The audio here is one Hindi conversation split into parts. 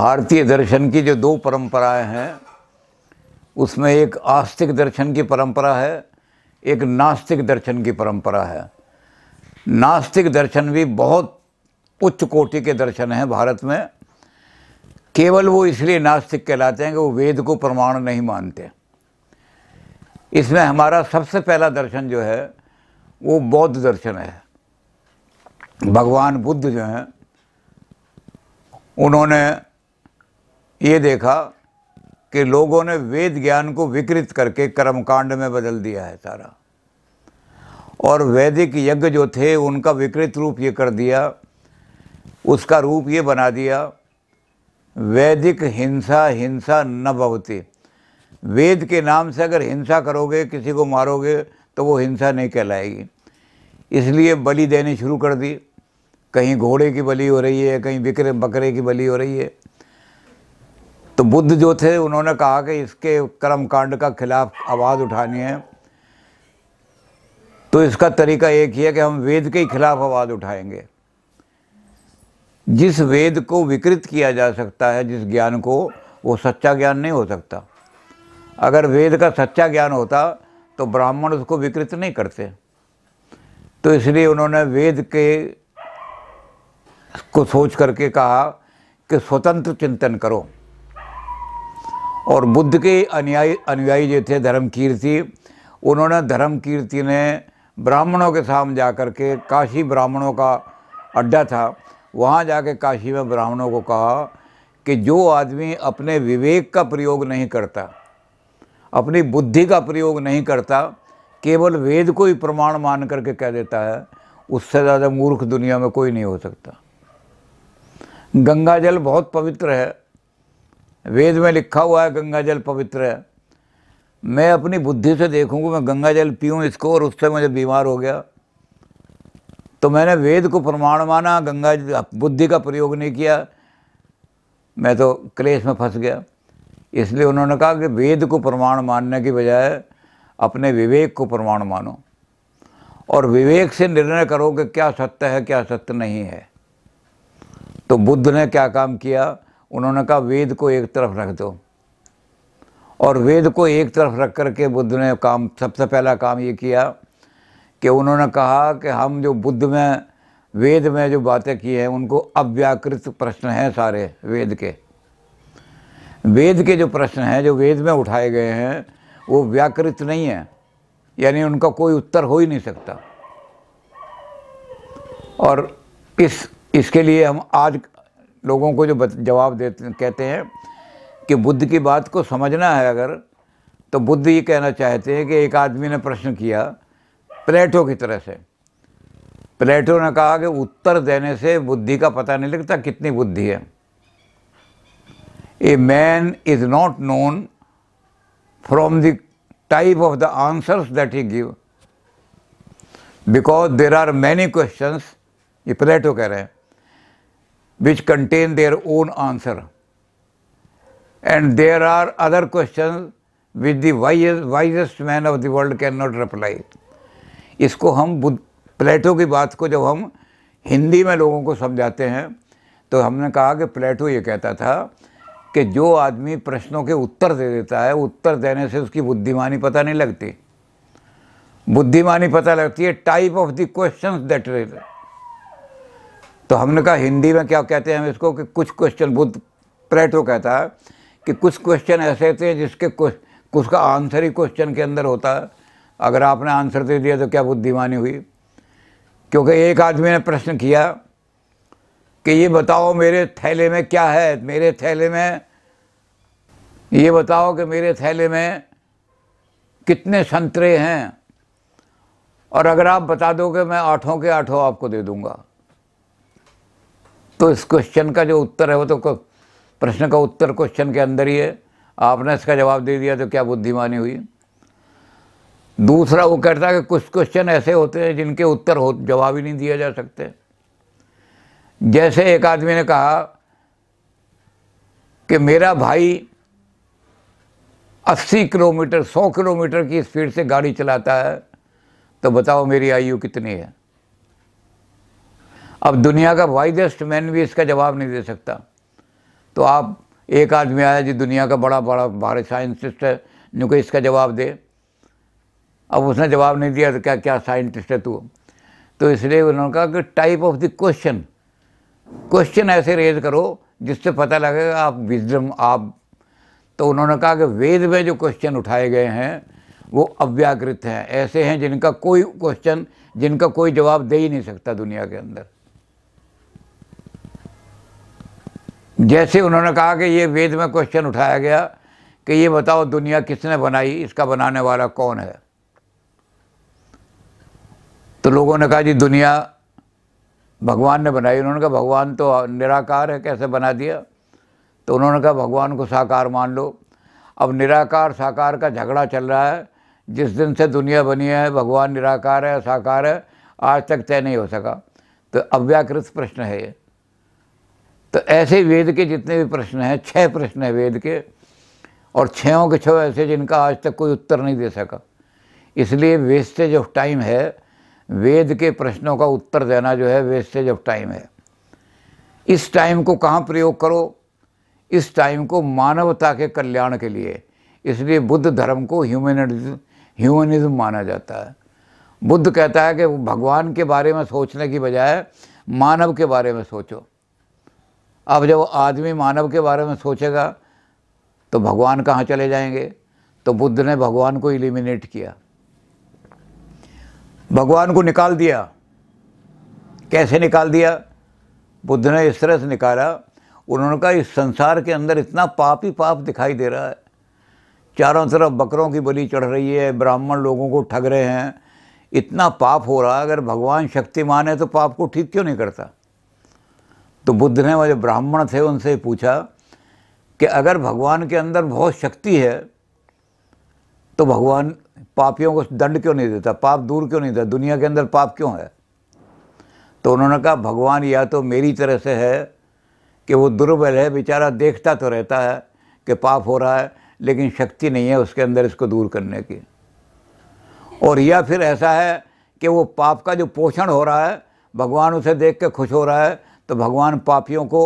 भारतीय दर्शन की जो दो परंपराएं हैं उसमें एक आस्तिक दर्शन की परंपरा है एक नास्तिक दर्शन की परंपरा है नास्तिक दर्शन भी बहुत उच्च कोटि के दर्शन हैं भारत में केवल वो इसलिए नास्तिक कहलाते हैं कि वो वेद को प्रमाण नहीं मानते इसमें हमारा सबसे पहला दर्शन जो है वो बौद्ध दर्शन है भगवान बुद्ध जो हैं उन्होंने ये देखा कि लोगों ने वेद ज्ञान को विकृत करके कर्मकांड में बदल दिया है सारा और वैदिक यज्ञ जो थे उनका विकृत रूप ये कर दिया उसका रूप ये बना दिया वैदिक हिंसा हिंसा न बहुती वेद के नाम से अगर हिंसा करोगे किसी को मारोगे तो वो हिंसा नहीं कहलाएगी इसलिए बलि देनी शुरू कर दी कहीं घोड़े की बलि हो रही है कहीं बिक्रे बकरे की बलि हो रही है तो बुद्ध जो थे उन्होंने कहा कि इसके कर्म कांड का खिलाफ आवाज़ उठानी है तो इसका तरीका एक ही है कि हम वेद के खिलाफ आवाज़ उठाएंगे जिस वेद को विकृत किया जा सकता है जिस ज्ञान को वो सच्चा ज्ञान नहीं हो सकता अगर वेद का सच्चा ज्ञान होता तो ब्राह्मण उसको विकृत नहीं करते तो इसलिए उन्होंने वेद के को सोच करके कहा कि स्वतंत्र चिंतन करो और बुद्ध के अनुयायी अनुयायी जो थे धर्म कीर्ति उन्होंने धर्म कीर्ति ने ब्राह्मणों के सामने जा कर के काशी ब्राह्मणों का अड्डा था वहाँ जाके काशी में ब्राह्मणों को कहा कि जो आदमी अपने विवेक का प्रयोग नहीं करता अपनी बुद्धि का प्रयोग नहीं करता केवल वेद को ही प्रमाण मान करके कह देता है उससे ज़्यादा मूर्ख दुनिया में कोई नहीं हो सकता गंगा जल बहुत पवित्र है वेद में लिखा हुआ है गंगा जल पवित्र है मैं अपनी बुद्धि से देखूंगा मैं गंगा जल पीऊँ इसको और उससे मुझे बीमार हो गया तो मैंने वेद को प्रमाण माना गंगा बुद्धि का प्रयोग नहीं किया मैं तो क्लेश में फंस गया इसलिए उन्होंने कहा कि वेद को प्रमाण मानने की बजाय अपने विवेक को प्रमाण मानो और विवेक से निर्णय करो कि क्या सत्य है क्या सत्य नहीं है तो बुद्ध ने क्या काम किया उन्होंने कहा वेद को एक तरफ रख दो और वेद को एक तरफ रख कर के बुद्ध ने काम सबसे पहला काम ये किया कि उन्होंने कहा कि हम जो बुद्ध में वेद में जो बातें की हैं उनको अव्याकृत प्रश्न हैं सारे वेद के वेद के जो प्रश्न हैं जो वेद में उठाए गए हैं वो व्याकृत नहीं है यानी उनका कोई उत्तर हो ही नहीं सकता और इस इसके लिए हम आज लोगों को जो जवाब देते कहते हैं कि बुद्ध की बात को समझना है अगर तो बुद्ध ये कहना चाहते हैं कि एक आदमी ने प्रश्न किया प्लेटो की तरह से प्लेटो ने कहा कि उत्तर देने से बुद्धि का पता नहीं लगता कितनी बुद्धि है a man is not known from the type of the answers that he give because there are many question ये प्लेटो कह रहे हैं which contain their own answer. And there are other questions which the wisest, wisest man of the world cannot reply. इसको हम बुद्ध प्लेटो की बात को जब हम हिंदी में लोगों को समझाते हैं तो हमने कहा कि प्लेटो ये कहता था कि जो आदमी प्रश्नों के उत्तर दे देता है उत्तर देने से उसकी बुद्धिमानी पता नहीं लगती बुद्धिमानी पता लगती है type of the questions that तो हमने कहा हिंदी में क्या कहते हैं हम इसको कि कुछ क्वेश्चन बुद्ध प्रेटो कहता है कि कुछ क्वेश्चन ऐसे होते हैं जिसके कुछ कुछ का आंसर ही क्वेश्चन के अंदर होता है अगर आपने आंसर दे दिया तो क्या बुद्धिमानी हुई क्योंकि एक आदमी ने प्रश्न किया कि ये बताओ मेरे थैले में क्या है मेरे थैले में ये बताओ कि मेरे थैले में कितने संतरे हैं और अगर आप बता दोगे मैं आठों के आठों आपको दे दूंगा तो इस क्वेश्चन का जो उत्तर है वो तो प्रश्न का उत्तर क्वेश्चन के अंदर ही है आपने इसका जवाब दे दिया तो क्या बुद्धिमानी हुई दूसरा वो कहता है कि कुछ क्वेश्चन ऐसे होते हैं जिनके उत्तर हो जवाब ही नहीं दिया जा सकते जैसे एक आदमी ने कहा कि मेरा भाई 80 किलोमीटर 100 किलोमीटर की स्पीड से गाड़ी चलाता है तो बताओ मेरी आयु कितनी है अब दुनिया का वाइजेस्ट मैन भी इसका जवाब नहीं दे सकता तो आप एक आदमी आया जी दुनिया का बड़ा बड़ा भारत साइंटिस्ट है जो कि इसका जवाब दे अब उसने जवाब नहीं दिया तो क्या क्या साइंटिस्ट है तू तो इसलिए उन्होंने कहा कि type of the question question ऐसे रेज करो जिससे पता लगेगा आप विजम आप तो उन्होंने कहा कि वेद में जो क्वेश्चन उठाए गए हैं वो अव्याकृत हैं ऐसे हैं जिनका कोई क्वेश्चन जिनका कोई जवाब दे ही नहीं सकता दुनिया के अंदर जैसे उन्होंने कहा कि ये वेद में क्वेश्चन उठाया गया कि ये बताओ दुनिया किसने बनाई इसका बनाने वाला कौन है तो लोगों ने कहा जी दुनिया भगवान ने बनाई उन्होंने कहा भगवान तो निराकार है कैसे बना दिया तो उन्होंने कहा भगवान को साकार मान लो अब निराकार साकार का झगड़ा चल रहा है जिस दिन से दुनिया बनी है भगवान निराकार है साकार है आज तक तय नहीं हो सका तो अव्याकृत प्रश्न है ये तो ऐसे वेद के जितने भी प्रश्न हैं छः प्रश्न हैं वेद के और छयों के छः ऐसे जिनका आज तक कोई उत्तर नहीं दे सका इसलिए वेस्टेज ऑफ टाइम है वेद के प्रश्नों का उत्तर देना जो है वेस्टेज ऑफ टाइम है इस टाइम को कहाँ प्रयोग करो इस टाइम को मानवता के कल्याण के लिए इसलिए बुद्ध धर्म को ह्यूमनिज्म ह्यूमनिज्म माना जाता है बुद्ध कहता है कि भगवान के बारे में सोचने की बजाय मानव के बारे में सोचो अब जब आदमी मानव के बारे में सोचेगा तो भगवान कहाँ चले जाएंगे तो बुद्ध ने भगवान को इलिमिनेट किया भगवान को निकाल दिया कैसे निकाल दिया बुद्ध ने इस तरह से निकाला उन्होंने कहा इस संसार के अंदर इतना पाप ही पाप दिखाई दे रहा है चारों तरफ बकरों की बलि चढ़ रही है ब्राह्मण लोगों को ठग रहे हैं इतना पाप हो रहा है अगर भगवान शक्तिमान है तो पाप को ठीक क्यों नहीं करता तो बुद्ध ने वो जो ब्राह्मण थे उनसे पूछा कि अगर भगवान के अंदर बहुत शक्ति है तो भगवान पापियों को दंड क्यों नहीं देता पाप दूर क्यों नहीं देता दुनिया के अंदर पाप क्यों है तो उन्होंने कहा भगवान या तो मेरी तरह से है कि वो दुर्बल है बेचारा देखता तो रहता है कि पाप हो रहा है लेकिन शक्ति नहीं है उसके अंदर इसको दूर करने की और या फिर ऐसा है कि वो पाप का जो पोषण हो रहा है भगवान उसे देख के खुश हो रहा है तो भगवान पापियों को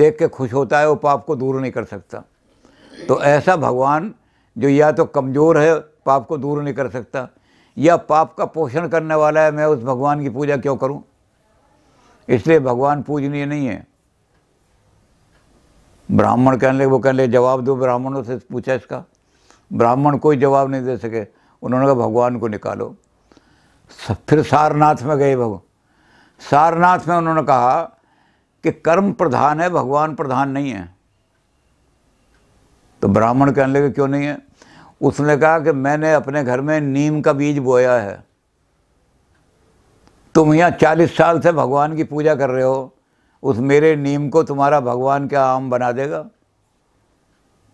देख के खुश होता है वो पाप को दूर नहीं कर सकता तो ऐसा भगवान जो या तो कमज़ोर है पाप को दूर नहीं कर सकता या पाप का पोषण करने वाला है मैं उस भगवान की पूजा क्यों करूं? इसलिए भगवान पूजनीय नहीं है ब्राह्मण कहने लगे वो कहने लगे जवाब दो ब्राह्मणों से पूछा इसका ब्राह्मण कोई जवाब नहीं दे सके उन्होंने कहा भगवान को निकालो फिर सारनाथ में गए भगवान सारनाथ में उन्होंने कहा कि कर्म प्रधान है भगवान प्रधान नहीं है तो ब्राह्मण कहने लगे क्यों नहीं है उसने कहा कि मैंने अपने घर में नीम का बीज बोया है तुम यहाँ चालीस साल से भगवान की पूजा कर रहे हो उस मेरे नीम को तुम्हारा भगवान क्या आम बना देगा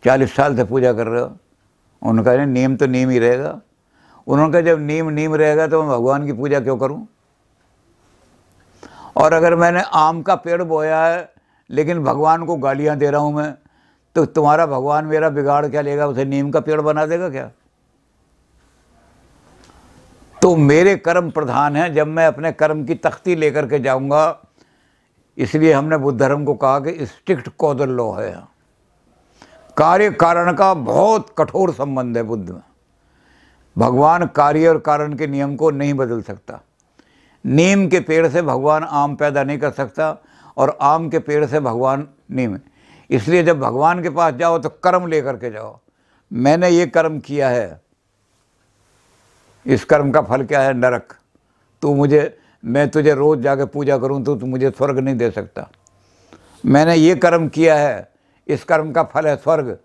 चालीस साल से पूजा कर रहे हो उनका नीम तो नीम ही रहेगा उन्होंने कहा जब नीम नीम रहेगा तो मैं भगवान की पूजा क्यों करूँ और अगर मैंने आम का पेड़ बोया है लेकिन भगवान को गालियाँ दे रहा हूँ मैं तो तुम्हारा भगवान मेरा बिगाड़ क्या लेगा उसे नीम का पेड़ बना देगा क्या तो मेरे कर्म प्रधान हैं जब मैं अपने कर्म की तख्ती लेकर के जाऊंगा इसलिए हमने बुद्ध धर्म को कहा कि स्ट्रिक्ट कौदल लो है कार्य कारण का बहुत कठोर संबंध है बुद्ध में भगवान कार्य और कारण के नियम को नहीं बदल सकता नीम के पेड़ से भगवान आम पैदा नहीं कर सकता और आम के पेड़ से भगवान नीम इसलिए जब भगवान के पास जाओ तो कर्म लेकर के जाओ मैंने ये कर्म किया है इस कर्म का फल क्या है नरक तू मुझे मैं तुझे रोज़ जाके पूजा करूं तो तू मुझे स्वर्ग नहीं दे सकता मैंने ये कर्म किया है इस कर्म का फल है स्वर्ग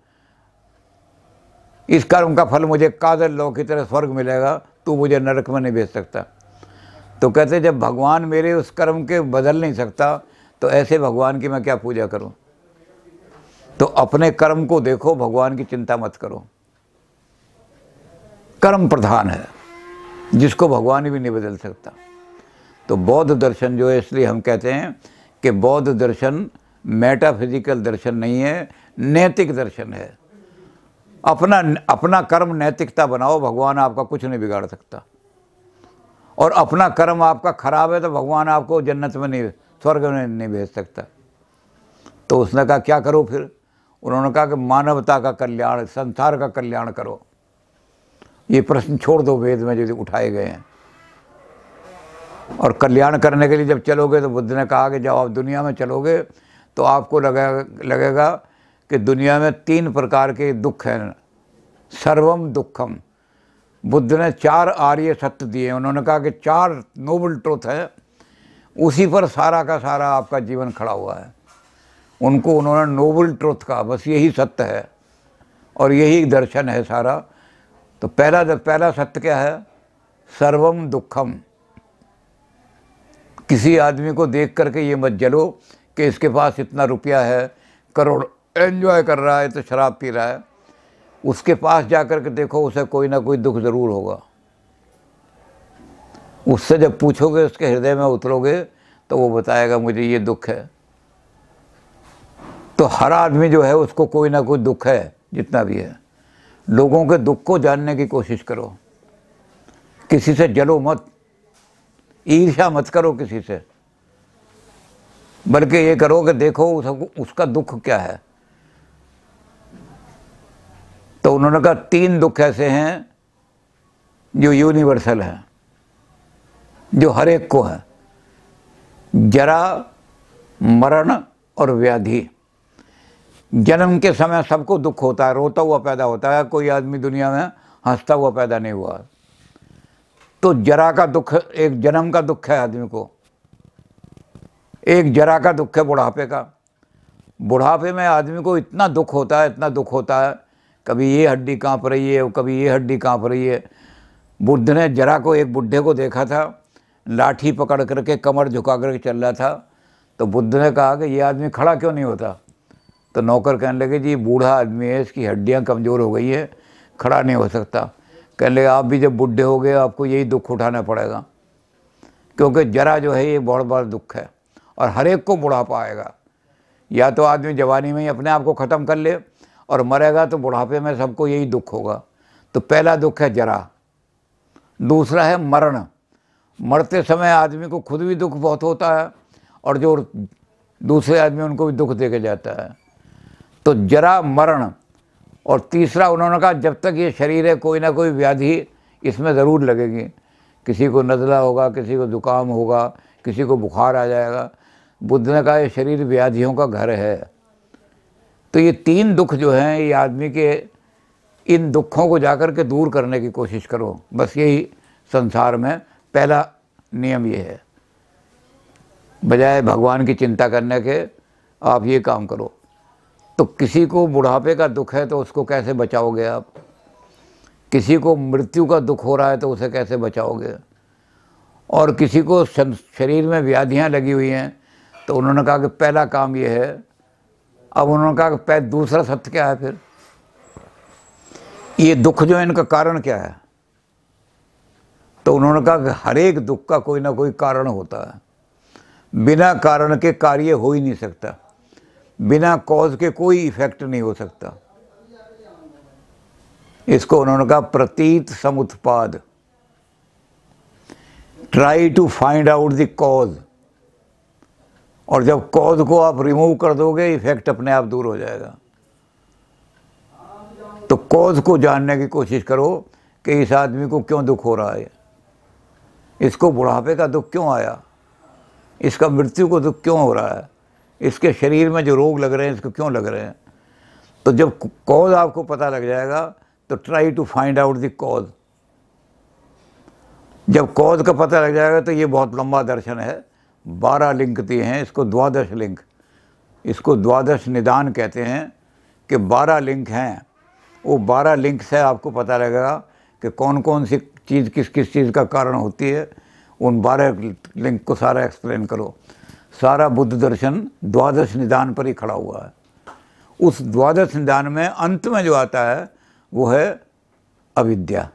इस कर्म का फल मुझे काजल लो की तरह स्वर्ग मिलेगा तू मुझे नरक में नहीं भेज सकता तो कहते जब भगवान मेरे उस कर्म के बदल नहीं सकता तो ऐसे भगवान की मैं क्या पूजा करूं तो अपने कर्म को देखो भगवान की चिंता मत करो कर्म प्रधान है जिसको भगवान भी नहीं बदल सकता तो बौद्ध दर्शन जो है इसलिए हम कहते हैं कि बौद्ध दर्शन मेटाफिजिकल दर्शन नहीं है नैतिक दर्शन है अपना अपना कर्म नैतिकता बनाओ भगवान आपका कुछ नहीं बिगाड़ सकता और अपना कर्म आपका खराब है तो भगवान आपको जन्नत में नहीं स्वर्ग में नहीं भेज सकता तो उसने कहा क्या करो फिर उन्होंने कहा कि मानवता का कल्याण संसार का कल्याण करो ये प्रश्न छोड़ दो वेद में जो उठाए गए हैं और कल्याण करने के लिए जब चलोगे तो बुद्ध ने कहा कि जब आप दुनिया में चलोगे तो आपको लगे, लगेगा कि दुनिया में तीन प्रकार के दुख हैं सर्वम दुखम बुद्ध ने चार आर्य सत्य दिए उन्होंने कहा कि चार नोबल ट्रुथ है उसी पर सारा का सारा आपका जीवन खड़ा हुआ है उनको उन्होंने नोबल ट्रुथ कहा बस यही सत्य है और यही दर्शन है सारा तो पहला पहला सत्य क्या है सर्वम दुखम किसी आदमी को देख करके ये मत जलो कि इसके पास इतना रुपया है करोड़ एंजॉय कर रहा है तो शराब पी रहा है उसके पास जाकर के देखो उसे कोई ना कोई दुख ज़रूर होगा उससे जब पूछोगे उसके हृदय में उतरोगे तो वो बताएगा मुझे ये दुख है तो हर आदमी जो है उसको कोई ना कोई दुख है जितना भी है लोगों के दुख को जानने की कोशिश करो किसी से जलो मत ईर्ष्या मत करो किसी से बल्कि ये करो कि देखो उसका दुख क्या है तो उन्होंने कहा तीन दुख ऐसे हैं जो यूनिवर्सल हैं जो हर एक को है जरा मरण और व्याधि जन्म के समय सबको दुख होता है रोता हुआ पैदा होता है कोई आदमी दुनिया में हंसता हुआ पैदा नहीं हुआ तो जरा का दुख एक जन्म का दुख है आदमी को एक जरा का दुख है बुढ़ापे का बुढ़ापे में आदमी को इतना दुख होता है इतना दुख होता है कभी ये हड्डी कांप रही है कभी ये हड्डी कांप रही है बुद्ध ने जरा को एक बुढ़े को देखा था लाठी पकड़ करके कमर झुका करके चल रहा था तो बुद्ध ने कहा कि ये आदमी खड़ा क्यों नहीं होता तो नौकर कहने लगे जी बूढ़ा आदमी है इसकी हड्डियाँ कमज़ोर हो गई है खड़ा नहीं हो सकता कहने लगे आप भी जब बुढ़े हो गए आपको यही दुख उठाना पड़ेगा क्योंकि जरा जो है ये बहुत बड़ा दुख है और हर एक को बुढ़ापा आएगा या तो आदमी जवानी में ही अपने आप को ख़त्म कर ले और मरेगा तो बुढ़ापे में सबको यही दुख होगा तो पहला दुख है जरा दूसरा है मरण मरते समय आदमी को खुद भी दुख बहुत होता है और जो दूसरे आदमी उनको भी दुख दे के जाता है तो जरा मरण और तीसरा उन्होंने कहा जब तक ये शरीर है कोई ना कोई व्याधि इसमें ज़रूर लगेगी किसी को नज़ला होगा किसी को जुकाम होगा किसी को बुखार आ जाएगा बुद्ध ने कहा ये शरीर व्याधियों का घर है तो ये तीन दुख जो हैं ये आदमी के इन दुखों को जाकर के दूर करने की कोशिश करो बस यही संसार में पहला नियम ये है बजाय भगवान की चिंता करने के आप ये काम करो तो किसी को बुढ़ापे का दुख है तो उसको कैसे बचाओगे आप किसी को मृत्यु का दुख हो रहा है तो उसे कैसे बचाओगे और किसी को शरीर में व्याधियाँ लगी हुई हैं तो उन्होंने कहा कि पहला काम ये है अब उन्होंने कहा कि दूसरा सत्य क्या है फिर ये दुख जो है इनका कारण क्या है तो उन्होंने कहा कि हर एक दुख का कोई ना कोई कारण होता है बिना कारण के कार्य हो ही नहीं सकता बिना कॉज के कोई इफेक्ट नहीं हो सकता इसको उन्होंने कहा प्रतीत समुत्पाद try to find out the cause और जब कॉज को आप रिमूव कर दोगे इफेक्ट अपने आप दूर हो जाएगा तो कॉज को जानने की कोशिश करो कि इस आदमी को क्यों दुख हो रहा है इसको बुढ़ापे का दुख क्यों आया इसका मृत्यु को दुख क्यों हो रहा है इसके शरीर में जो रोग लग रहे हैं इसको क्यों लग रहे हैं तो जब कॉज आपको पता लग जाएगा तो try to find out the cause जब कॉज का पता लग जाएगा तो ये बहुत लंबा दर्शन है बारह लिंक दिए हैं इसको द्वादश लिंक इसको द्वादश निदान कहते हैं कि बारह लिंक हैं वो बारह लिंक से आपको पता लगेगा कि कौन कौन सी चीज़ किस किस चीज़ का कारण होती है उन बारह लिंक को सारा एक्सप्लेन करो सारा बुद्ध दर्शन द्वादश निदान पर ही खड़ा हुआ है उस द्वादश निदान में अंत में जो आता है वो है अविद्या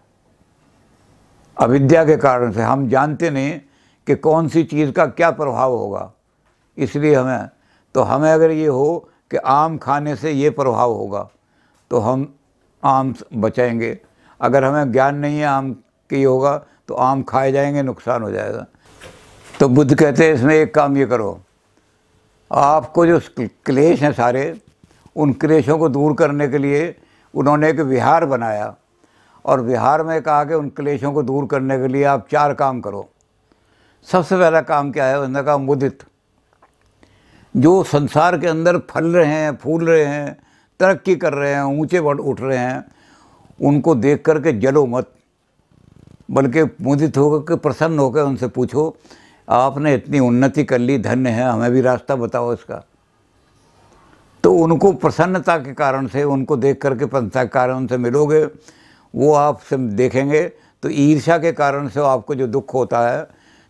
अविद्या के कारण से हम जानते नहीं कि कौन सी चीज़ का क्या प्रभाव होगा इसलिए हमें तो हमें अगर ये हो कि आम खाने से ये प्रभाव होगा तो हम आम बचेंगे अगर हमें ज्ञान नहीं है आम की होगा तो आम खाए जाएंगे नुकसान हो जाएगा तो बुद्ध कहते हैं इसमें एक काम ये करो आपको जो क्लेश हैं सारे उन क्लेशों को दूर करने के लिए उन्होंने एक विहार बनाया और विहार में कहा कि उन क्लेशों को दूर करने के लिए आप चार काम करो सबसे पहला काम क्या है उन्होंने कहा मुदित जो संसार के अंदर फल रहे हैं फूल रहे हैं तरक्की कर रहे हैं ऊंचे बढ़ उठ रहे हैं उनको देख कर के जलो मत बल्कि मुदित होकर के प्रसन्न होकर उनसे पूछो आपने इतनी उन्नति कर ली धन्य है हमें भी रास्ता बताओ इसका तो उनको प्रसन्नता के कारण से उनको देख करके प्रसन्नता के कारण उनसे मिलोगे वो आपसे देखेंगे तो ईर्ष्या के कारण से आपको जो दुख होता है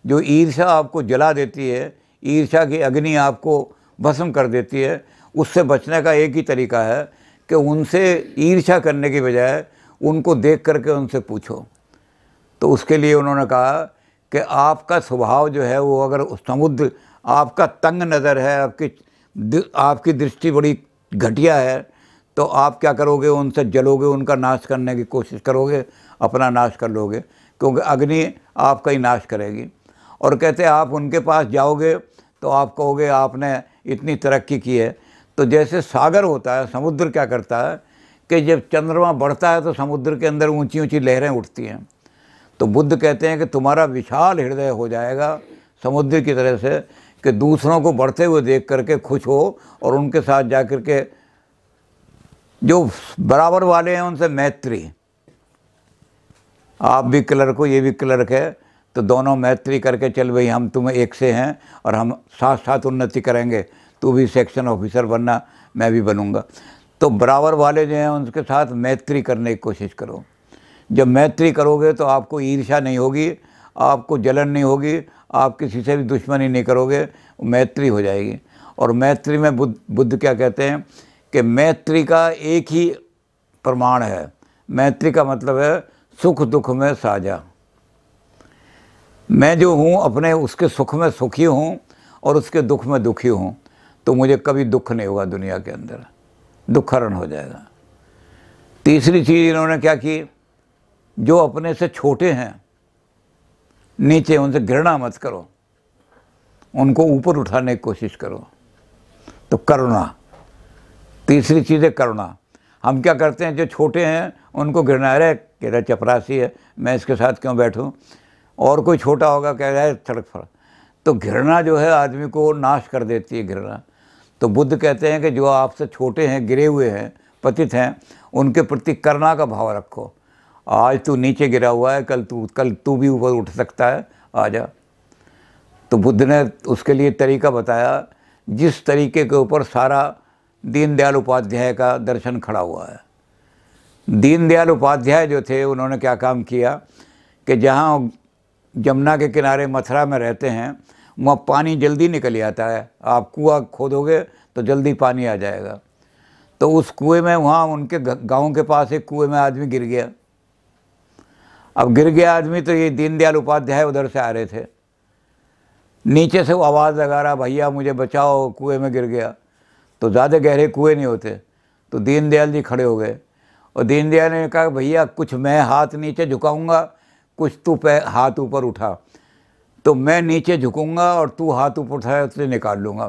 जो ईर्ष्या आपको जला देती है ईर्ष्या की अग्नि आपको भस्म कर देती है उससे बचने का एक ही तरीका है कि उनसे ईर्ष्या करने के बजाय उनको देख करके उनसे पूछो तो उसके लिए उन्होंने कहा कि आपका स्वभाव जो है वो अगर समुद्र आपका तंग नज़र है आपकी आपकी दृष्टि बड़ी घटिया है तो आप क्या करोगे उनसे जलोगे उनका नाश करने की कोशिश करोगे अपना नाश कर लोगे क्योंकि अग्नि आपका ही नाश करेगी और कहते आप उनके पास जाओगे तो आप कहोगे आपने इतनी तरक्की की है तो जैसे सागर होता है समुद्र क्या करता है कि जब चंद्रमा बढ़ता है तो समुद्र के अंदर ऊंची ऊंची लहरें उठती हैं तो बुद्ध कहते हैं कि तुम्हारा विशाल हृदय हो जाएगा समुद्र की तरह से कि दूसरों को बढ़ते हुए देख करके खुश हो और उनके साथ जा कर के जो बराबर वाले हैं उनसे मैत्री आप भी क्लर्क हो ये भी क्लर्क है तो दोनों मैत्री करके चल भाई हम तुम्हें एक से हैं और हम साथ साथ उन्नति करेंगे तू भी सेक्शन ऑफिसर बनना मैं भी बनूँगा तो बराबर वाले जो हैं उनके साथ मैत्री करने की कोशिश करो जब मैत्री करोगे तो आपको ईर्षा नहीं होगी आपको जलन नहीं होगी आप किसी से भी दुश्मनी नहीं करोगे मैत्री हो जाएगी और मैत्री में बुद्ध बुद्ध क्या कहते हैं कि मैत्री का एक ही प्रमाण है मैत्री का मतलब है सुख दुख में साझा मैं जो हूँ अपने उसके सुख में सुखी हूँ और उसके दुख में दुखी हूँ तो मुझे कभी दुख नहीं होगा दुनिया के अंदर हरण हो जाएगा तीसरी चीज़ इन्होंने क्या की जो अपने से छोटे हैं नीचे उनसे घृणा मत करो उनको ऊपर उठाने की कोशिश करो तो करुणा तीसरी चीज़ है करुणा हम क्या करते हैं जो छोटे हैं उनको घृणा रहे कि चपरासी है मैं इसके साथ क्यों बैठूं और कोई छोटा होगा कह रहा है सड़क पर तो घृणा जो है आदमी को नाश कर देती है घृणा तो बुद्ध कहते हैं कि जो आपसे छोटे हैं गिरे हुए हैं पतित हैं उनके प्रति करना का भाव रखो आज तू नीचे गिरा हुआ है कल तू कल तू भी ऊपर उठ सकता है आ जा तो बुद्ध ने उसके लिए तरीका बताया जिस तरीके के ऊपर सारा दीनदयाल उपाध्याय का दर्शन खड़ा हुआ है दीनदयाल उपाध्याय जो थे उन्होंने क्या काम किया कि जहाँ जमुना के किनारे मथुरा में रहते हैं वहाँ पानी जल्दी निकल आता है आप कुआ खोदोगे तो जल्दी पानी आ जाएगा तो उस कुएं में वहाँ उनके गांव के पास एक कुएं में आदमी गिर गया अब गिर गया आदमी तो ये दीनदयाल उपाध्याय उधर से आ रहे थे नीचे से वो आवाज़ लगा रहा भैया मुझे बचाओ कुएं में गिर गया तो ज़्यादा गहरे कुएं नहीं होते तो दीनदयाल जी खड़े हो गए और दीनदयाल ने कहा भैया कुछ मैं हाथ नीचे झुकाऊँगा कुछ तू पे हाथ ऊपर उठा तो मैं नीचे झुकूंगा और तू हाथ ऊपर उठाया उसे निकाल लूँगा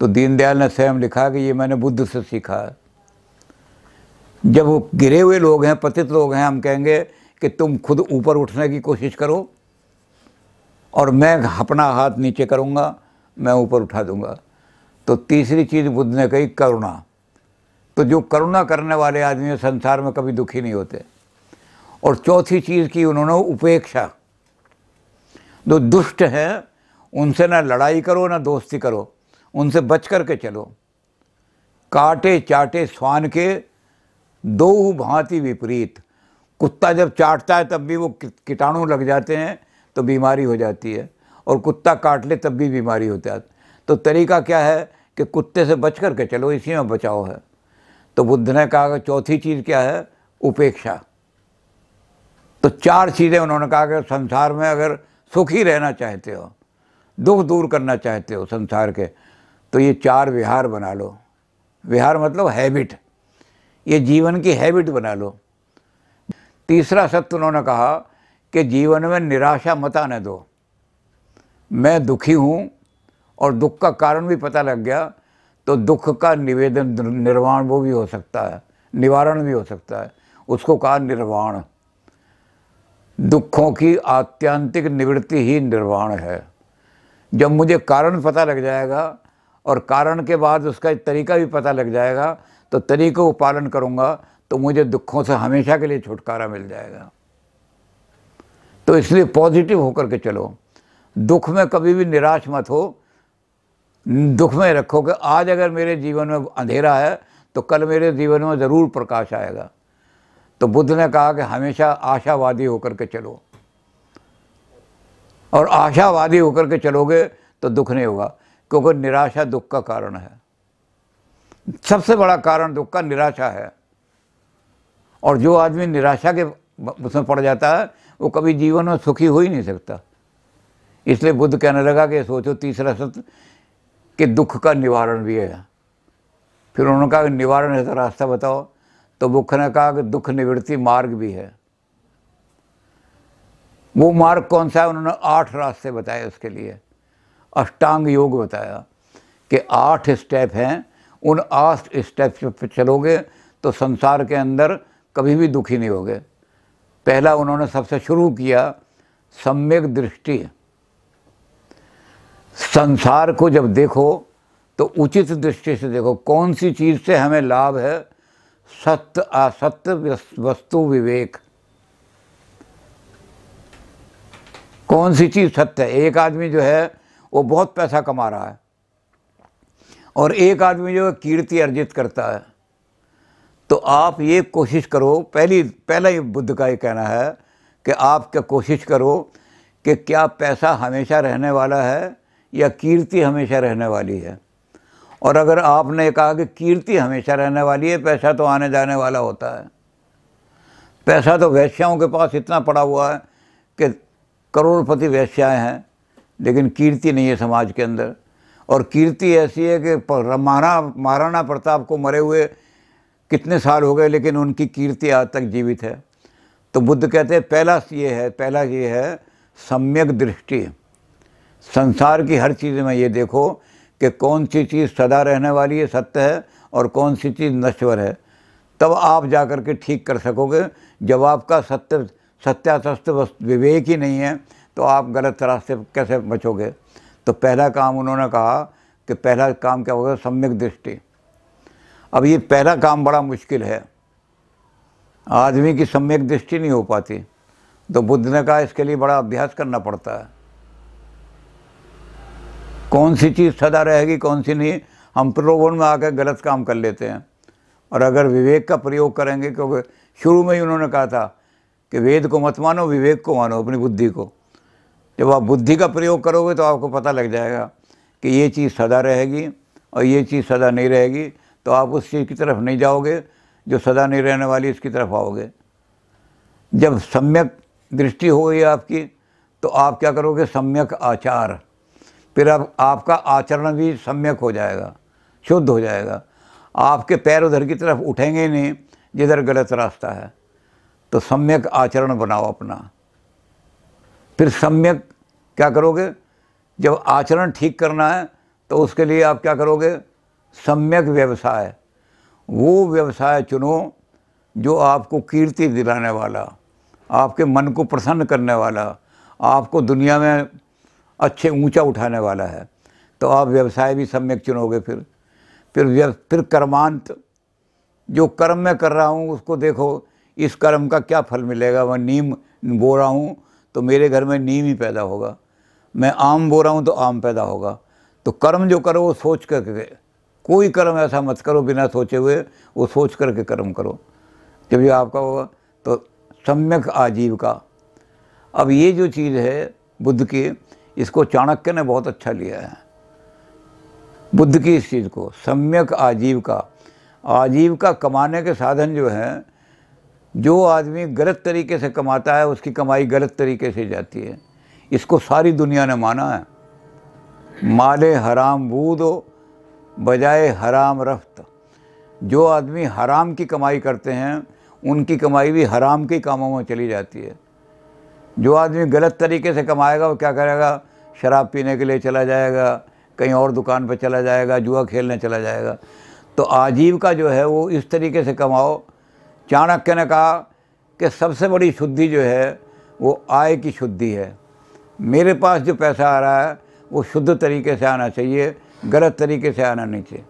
तो दीनदयाल ने स्वयं लिखा कि ये मैंने बुद्ध से सीखा है जब वो गिरे हुए लोग हैं पतित लोग हैं हम कहेंगे कि तुम खुद ऊपर उठने की कोशिश करो और मैं अपना हाथ नीचे करूँगा मैं ऊपर उठा दूँगा तो तीसरी चीज़ बुद्ध ने कही करुणा तो जो करुणा करने वाले आदमी संसार में कभी दुखी नहीं होते और चौथी चीज़ की उन्होंने उपेक्षा जो दुष्ट हैं उनसे ना लड़ाई करो ना दोस्ती करो उनसे बच कर के चलो काटे चाटे स्वान के दो भांति विपरीत कुत्ता जब चाटता है तब भी वो कीटाणु लग जाते हैं तो बीमारी हो जाती है और कुत्ता काट ले तब भी बीमारी होता है तो तरीका क्या है कि कुत्ते से बच कर के चलो इसी में बचाव है तो बुद्ध ने कहा चौथी चीज़ क्या है उपेक्षा तो चार चीज़ें उन्होंने कहा कि संसार में अगर सुखी रहना चाहते हो दुख दूर करना चाहते हो संसार के तो ये चार विहार बना लो विहार मतलब हैबिट ये जीवन की हैबिट बना लो तीसरा सत्य उन्होंने कहा कि जीवन में निराशा मत आने दो मैं दुखी हूँ और दुख का कारण भी पता लग गया तो दुख का निवेदन निर्वाण वो भी हो सकता है निवारण भी हो सकता है उसको कहा निर्वाण दुखों की आत्यंतिक निवृत्ति ही निर्वाण है जब मुझे कारण पता लग जाएगा और कारण के बाद उसका तरीका भी पता लग जाएगा तो तरीकों को पालन करूँगा तो मुझे दुखों से हमेशा के लिए छुटकारा मिल जाएगा तो इसलिए पॉजिटिव होकर के चलो दुख में कभी भी निराश मत हो दुख में रखो कि आज अगर मेरे जीवन में अंधेरा है तो कल मेरे जीवन में ज़रूर प्रकाश आएगा तो बुद्ध ने कहा कि हमेशा आशावादी होकर के चलो और आशावादी होकर के चलोगे तो दुख नहीं होगा क्योंकि निराशा दुख का कारण है सबसे बड़ा कारण दुख का निराशा है और जो आदमी निराशा के उसमें पड़ जाता है वो कभी जीवन में सुखी हो ही नहीं सकता इसलिए बुद्ध कहने लगा कि सोचो तीसरा सत्य कि दुख का निवारण भी है फिर उन्होंने कहा निवारण है तो रास्ता बताओ तो बुख ने कहा कि दुख निवृत्ति मार्ग भी है वो मार्ग कौन सा है उन्होंने आठ रास्ते बताए उसके लिए अष्टांग योग बताया कि आठ स्टेप हैं उन आठ स्टेप पर चलोगे तो संसार के अंदर कभी भी दुखी नहीं होगे पहला उन्होंने सबसे शुरू किया सम्यक दृष्टि संसार को जब देखो तो उचित दृष्टि से देखो कौन सी चीज़ से हमें लाभ है सत्य असत्य वस्तु विवेक कौन सी चीज़ सत्य है एक आदमी जो है वो बहुत पैसा कमा रहा है और एक आदमी जो है कीर्ति अर्जित करता है तो आप ये कोशिश करो पहली पहला ही बुद्ध का ये कहना है कि आप क्या कोशिश करो कि क्या पैसा हमेशा रहने वाला है या कीर्ति हमेशा रहने वाली है और अगर आपने कहा कि कीर्ति हमेशा रहने वाली है पैसा तो आने जाने वाला होता है पैसा तो वैश्याओं के पास इतना पड़ा हुआ है कि करोड़पति वैश्याएँ हैं लेकिन कीर्ति नहीं है समाज के अंदर और कीर्ति ऐसी है कि महारा महाराणा प्रताप को मरे हुए कितने साल हो गए लेकिन उनकी कीर्ति आज तक जीवित है तो बुद्ध कहते हैं पहला ये है पहला ये है सम्यक दृष्टि संसार की हर चीज़ में ये देखो कि कौन सी चीज़ सदा रहने वाली है सत्य है और कौन सी चीज़ नश्वर है तब आप जा कर के ठीक कर सकोगे जब आपका सत्य सत्यासत्य विवेक ही नहीं है तो आप गलत रास्ते कैसे बचोगे तो पहला काम उन्होंने कहा कि पहला काम क्या होगा सम्यक दृष्टि अब ये पहला काम बड़ा मुश्किल है आदमी की सम्यक दृष्टि नहीं हो पाती तो बुद्ध ने कहा इसके लिए बड़ा अभ्यास करना पड़ता है कौन सी चीज़ सदा रहेगी कौन सी नहीं हम प्रलोभन में आकर गलत काम कर लेते हैं और अगर विवेक का प्रयोग करेंगे क्योंकि शुरू में ही उन्होंने कहा था कि वेद को मत मानो विवेक को मानो अपनी बुद्धि को जब आप बुद्धि का प्रयोग करोगे तो आपको पता लग जाएगा कि ये चीज़ सदा रहेगी और ये चीज़ सदा नहीं रहेगी तो आप उस चीज़ की तरफ नहीं जाओगे जो सदा नहीं रहने वाली इसकी तरफ आओगे जब सम्यक दृष्टि हो आपकी तो आप क्या करोगे सम्यक आचार फिर अब आपका आचरण भी सम्यक हो जाएगा शुद्ध हो जाएगा आपके पैर उधर की तरफ उठेंगे ही नहीं जिधर गलत रास्ता है तो सम्यक आचरण बनाओ अपना फिर सम्यक क्या करोगे जब आचरण ठीक करना है तो उसके लिए आप क्या करोगे सम्यक व्यवसाय वो व्यवसाय चुनो जो आपको कीर्ति दिलाने वाला आपके मन को प्रसन्न करने वाला आपको दुनिया में अच्छे ऊंचा उठाने वाला है तो आप व्यवसाय भी सम्यक चुनोगे फिर फिर फिर कर्मांत जो कर्म मैं कर रहा हूँ उसको देखो इस कर्म का क्या फल मिलेगा मैं नीम बो रहा हूँ तो मेरे घर में नीम ही पैदा होगा मैं आम बो रहा हूँ तो आम पैदा होगा तो कर्म जो करो वो सोच करके कोई कर्म ऐसा मत करो बिना सोचे हुए वो सोच करके कर्म करो जब ये आपका होगा तो सम्यक आजीव का अब ये जो चीज़ है बुद्ध की इसको चाणक्य ने बहुत अच्छा लिया है बुद्ध की इस चीज़ को सम्यक आजीविका आजीविका कमाने के साधन जो हैं जो आदमी गलत तरीके से कमाता है उसकी कमाई गलत तरीके से जाती है इसको सारी दुनिया ने माना है माले हराम बूदो बजाए हराम रफ्त जो आदमी हराम की कमाई करते हैं उनकी कमाई भी हराम के कामों में चली जाती है जो आदमी गलत तरीके से कमाएगा वो क्या करेगा शराब पीने के लिए चला जाएगा कहीं और दुकान पर चला जाएगा जुआ खेलने चला जाएगा तो आजीविका जो है वो इस तरीके से कमाओ चाणक्य ने कहा कि सबसे बड़ी शुद्धि जो है वो आय की शुद्धि है मेरे पास जो पैसा आ रहा है वो शुद्ध तरीके से आना चाहिए गलत तरीके से आना नहीं चाहिए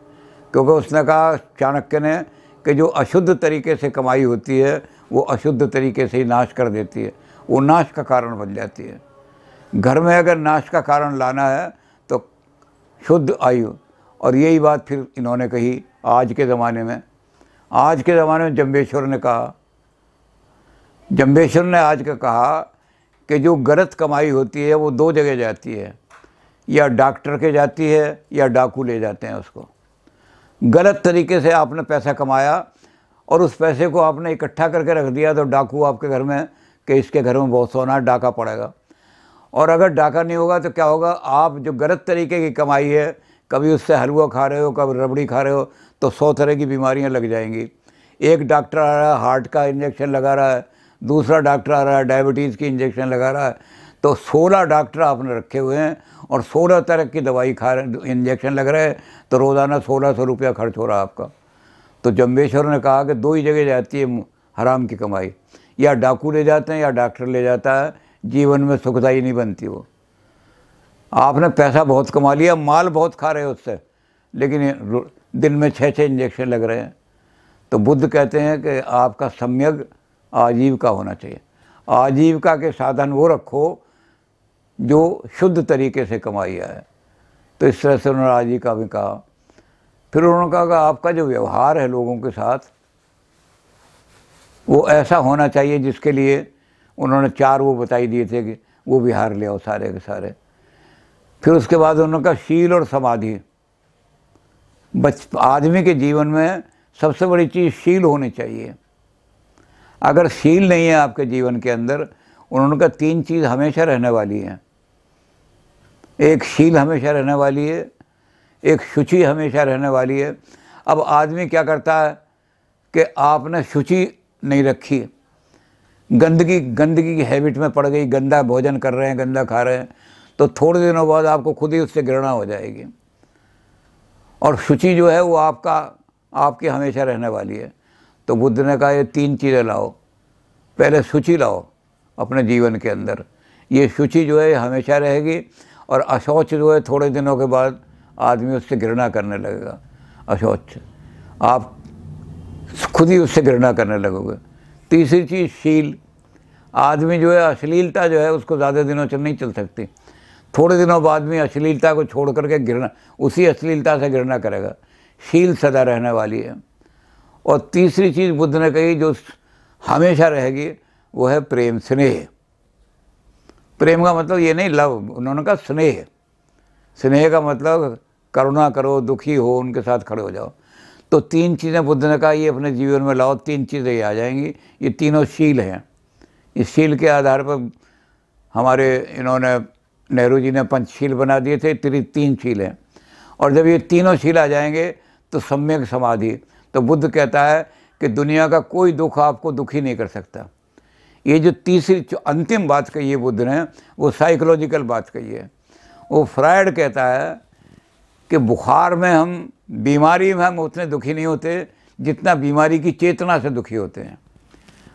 क्योंकि उसने कहा चाणक्य ने कि जो अशुद्ध तरीके से कमाई होती है वो अशुद्ध तरीके से ही नाश कर देती है वो नाश का कारण बन जाती है घर में अगर नाश का कारण लाना है तो शुद्ध आयु और यही बात फिर इन्होंने कही आज के ज़माने में आज के ज़माने में जम्बेश्वर ने कहा जम्बेश्वर ने आज का कहा कि जो गलत कमाई होती है वो दो जगह जाती है या डॉक्टर के जाती है या डाकू ले जाते हैं उसको गलत तरीके से आपने पैसा कमाया और उस पैसे को आपने इकट्ठा करके रख दिया तो डाकू आपके घर में कि इसके घर में बहुत सोना डाका पड़ेगा और अगर डाका नहीं होगा तो क्या होगा आप जो गलत तरीके की कमाई है कभी उससे हलवा खा रहे हो कभी रबड़ी खा रहे हो तो सौ तरह की बीमारियां लग जाएंगी एक डॉक्टर आ रहा है हार्ट का इंजेक्शन लगा रहा है दूसरा डॉक्टर आ रहा है डायबिटीज़ की इंजेक्शन लगा रहा है तो सोलह डॉक्टर आपने रखे हुए हैं और सोलह तरह की दवाई खा रहे इंजेक्शन लग रहे हैं तो रोज़ाना सोलह सौ रुपया खर्च हो रहा है आपका तो जम्बेश्वर ने कहा कि दो ही जगह जाती है हराम की कमाई या डाकू ले जाते हैं या डॉक्टर ले जाता है जीवन में सुखदाई नहीं बनती वो आपने पैसा बहुत कमा लिया माल बहुत खा रहे हो उससे लेकिन दिन में छः छः इंजेक्शन लग रहे हैं तो बुद्ध कहते हैं कि आपका सम्यक आजीविका होना चाहिए आजीविका के साधन वो रखो जो शुद्ध तरीके से कमाई है तो इस तरह से उन्होंने आजीविका भी कहा फिर उन्होंने कहा कि आपका जो व्यवहार है लोगों के साथ वो ऐसा होना चाहिए जिसके लिए उन्होंने चार वो बताई दिए थे कि वो बिहार ले आओ सारे के सारे फिर उसके बाद उन्होंने कहा शील और समाधि बच आदमी के जीवन में सबसे बड़ी चीज़ शील होनी चाहिए अगर शील नहीं है आपके जीवन के अंदर उन्होंने कहा तीन चीज़ हमेशा रहने वाली हैं एक शील हमेशा रहने वाली है एक शुचि हमेशा रहने वाली है अब आदमी क्या करता है कि आपने शुचि नहीं रखी गंदगी गंदगी की हैबिट में पड़ गई गंदा भोजन कर रहे हैं गंदा खा रहे हैं तो थोड़े दिनों बाद आपको खुद ही उससे घृणा हो जाएगी और शुचि जो है वो आपका आपके हमेशा रहने वाली है तो बुद्ध ने कहा ये तीन चीज़ें लाओ पहले शुचि लाओ अपने जीवन के अंदर ये शुचि जो है हमेशा रहेगी और अशौच जो है थोड़े दिनों के बाद आदमी उससे घृणा करने लगेगा अशौच आप खुद ही उससे घृणा करने लगोगे तीसरी चीज़ शील आदमी जो है अश्लीलता जो है उसको ज़्यादा दिनों चल नहीं चल सकती थोड़े दिनों बाद में अश्लीलता को छोड़ करके घृणा उसी अश्लीलता से घृणा करेगा शील सदा रहने वाली है और तीसरी चीज़ बुद्ध ने कही जो हमेशा रहेगी वो है प्रेम स्नेह प्रेम का मतलब ये नहीं लव उन्होंने कहा स्नेह स्नेह का मतलब करुणा करो दुखी हो उनके साथ खड़े हो जाओ तो तीन चीज़ें बुद्ध ने कहा ये अपने जीवन में लाओ तीन चीज़ें ये आ जाएंगी ये तीनों शील हैं इस शील के आधार पर हमारे इन्होंने नेहरू जी ने पंचशील बना दिए थे तेरी तीन शील हैं और जब ये तीनों शील आ जाएंगे तो सम्यक समाधि तो बुद्ध कहता है कि दुनिया का कोई दुख आपको दुखी नहीं कर सकता ये जो तीसरी जो अंतिम बात कही है बुद्ध ने वो साइकोलॉजिकल बात कही है वो फ्रायड कहता है कि बुखार में हम बीमारी में हम उतने दुखी नहीं होते जितना बीमारी की चेतना से दुखी होते हैं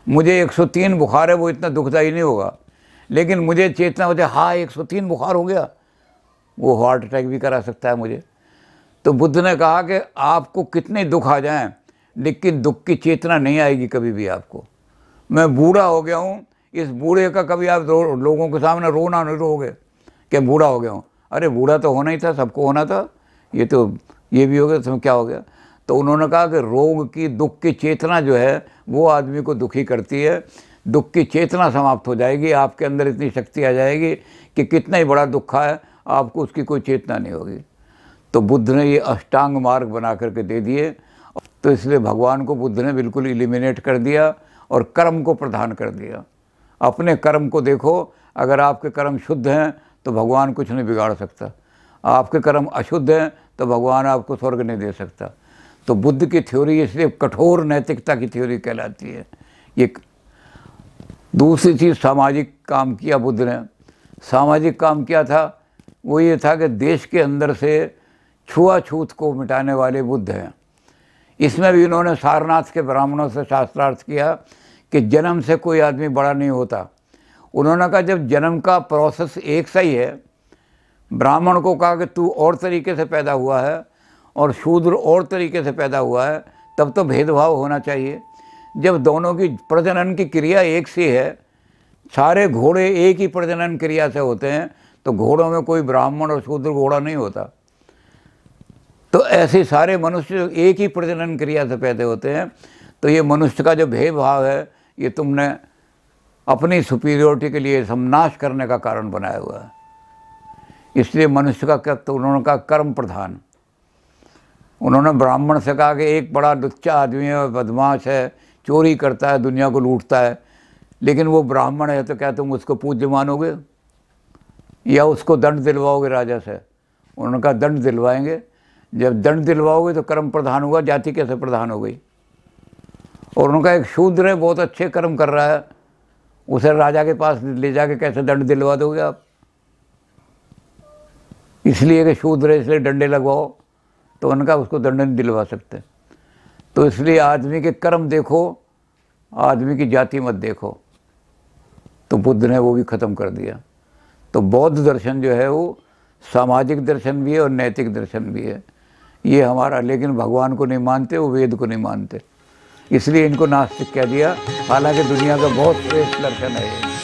मुझे 103 बुखार है वो इतना दुखदायी नहीं होगा लेकिन मुझे चेतना होती है हाँ एक बुखार हो गया वो हार्ट अटैक भी करा सकता है मुझे तो बुद्ध ने कहा कि आपको कितने दुख आ जाएँ लेकिन दुख की चेतना नहीं आएगी कभी भी आपको मैं बूढ़ा हो गया हूँ इस बूढ़े का कभी आप लोगों के सामने रोना नहीं रोगे कि बूढ़ा हो गया हूँ अरे बूढ़ा तो होना ही था सबको होना था ये तो ये भी हो गया तो क्या हो गया तो उन्होंने कहा कि रोग की दुख की चेतना जो है वो आदमी को दुखी करती है दुख की चेतना समाप्त हो जाएगी आपके अंदर इतनी शक्ति आ जाएगी कि कितना ही बड़ा दुखा है आपको उसकी कोई चेतना नहीं होगी तो बुद्ध ने ये अष्टांग मार्ग बना करके दे दिए तो इसलिए भगवान को बुद्ध ने बिल्कुल इलिमिनेट कर दिया और कर्म को प्रधान कर दिया अपने कर्म को देखो अगर आपके कर्म शुद्ध हैं तो भगवान कुछ नहीं बिगाड़ सकता आपके कर्म अशुद्ध हैं तो भगवान आपको स्वर्ग नहीं दे सकता तो बुद्ध की थ्योरी इसलिए कठोर नैतिकता की थ्योरी कहलाती है ये दूसरी चीज़ सामाजिक काम किया बुद्ध ने सामाजिक काम किया था वो ये था कि देश के अंदर से छुआछूत को मिटाने वाले बुद्ध हैं इसमें भी इन्होंने सारनाथ के ब्राह्मणों से शास्त्रार्थ किया कि जन्म से कोई आदमी बड़ा नहीं होता उन्होंने कहा जब जन्म का प्रोसेस एक सा ही है ब्राह्मण को कहा कि तू और तरीके से पैदा हुआ है और शूद्र और तरीके से पैदा हुआ है तब तो भेदभाव होना चाहिए जब दोनों की प्रजनन की क्रिया एक सी है सारे घोड़े एक ही प्रजनन क्रिया से होते हैं तो घोड़ों में कोई ब्राह्मण और शूद्र घोड़ा नहीं होता तो ऐसे सारे मनुष्य एक ही प्रजनन क्रिया से पैदा होते हैं तो ये मनुष्य का जो भेदभाव है ये तुमने अपनी सुपीरियोरिटी के लिए समनाश करने का कारण बनाया हुआ है इसलिए मनुष्य का कृत्य उन्होंने कहा कर्म प्रधान उन्होंने ब्राह्मण से कहा कि एक बड़ा लुच्चा आदमी है बदमाश है चोरी करता है दुनिया को लूटता है लेकिन वो ब्राह्मण है तो क्या तुम उसको पूज्य मानोगे या उसको दंड दिलवाओगे राजा से उन्होंने कहा दंड दिलवाएंगे जब दंड दिलवाओगे तो कर्म प्रधान होगा जाति कैसे प्रधान हो गई और उनका एक शूद्र है बहुत अच्छे कर्म कर रहा है उसे राजा के पास ले जाके कैसे दंड दिलवा दोगे आप इसलिए कि शूद्र है इसलिए डंडे लगवाओ तो उनका उसको दंड नहीं दिलवा सकते तो इसलिए आदमी के कर्म देखो आदमी की जाति मत देखो तो बुद्ध ने वो भी ख़त्म कर दिया तो बौद्ध दर्शन जो है वो सामाजिक दर्शन भी है और नैतिक दर्शन भी है ये हमारा लेकिन भगवान को नहीं मानते वो वेद को नहीं मानते इसलिए इनको नास्तिक कह दिया हालांकि दुनिया का बहुत श्रेष्ठ दर्शन है